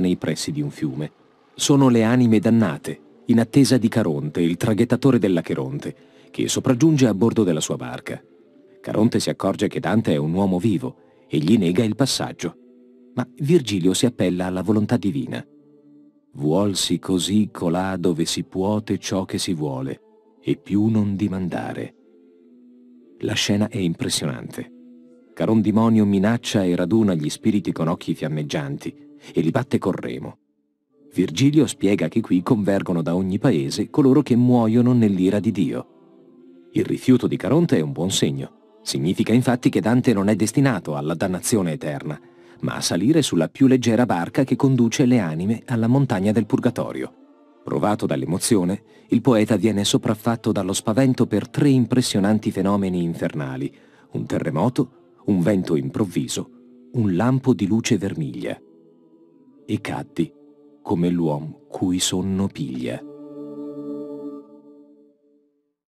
nei pressi di un fiume. Sono le anime dannate, in attesa di Caronte, il traghettatore dell'Acheronte, che sopraggiunge a bordo della sua barca. Caronte si accorge che Dante è un uomo vivo e gli nega il passaggio. Ma Virgilio si appella alla volontà divina. Vuolsi così colà dove si puote ciò che si vuole, e più non dimandare. La scena è impressionante. Carondimonio minaccia e raduna gli spiriti con occhi fiammeggianti e li batte col remo. Virgilio spiega che qui convergono da ogni paese coloro che muoiono nell'ira di Dio. Il rifiuto di Caronte è un buon segno. Significa infatti che Dante non è destinato alla dannazione eterna, ma a salire sulla più leggera barca che conduce le anime alla montagna del Purgatorio. Provato dall'emozione, il poeta viene sopraffatto dallo spavento per tre impressionanti fenomeni infernali, un terremoto, un vento improvviso, un lampo di luce vermiglia. E caddi come l'uom cui sonno piglia.